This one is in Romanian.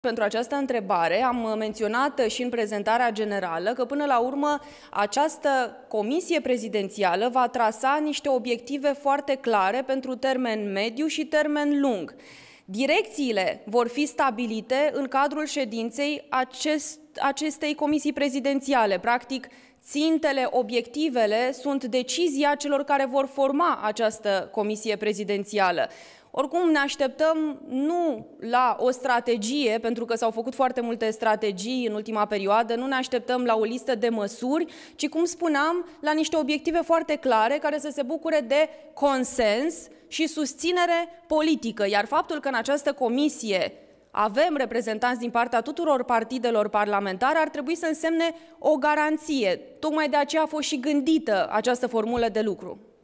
Pentru această întrebare am uh, menționat uh, și în prezentarea generală că până la urmă această comisie prezidențială va trasa niște obiective foarte clare pentru termen mediu și termen lung. Direcțiile vor fi stabilite în cadrul ședinței acest acestei comisii prezidențiale. Practic, țintele, obiectivele sunt decizia celor care vor forma această comisie prezidențială. Oricum ne așteptăm nu la o strategie, pentru că s-au făcut foarte multe strategii în ultima perioadă, nu ne așteptăm la o listă de măsuri, ci, cum spuneam, la niște obiective foarte clare care să se bucure de consens și susținere politică. Iar faptul că în această comisie avem reprezentanți din partea tuturor partidelor parlamentare, ar trebui să însemne o garanție. Tocmai de aceea a fost și gândită această formulă de lucru.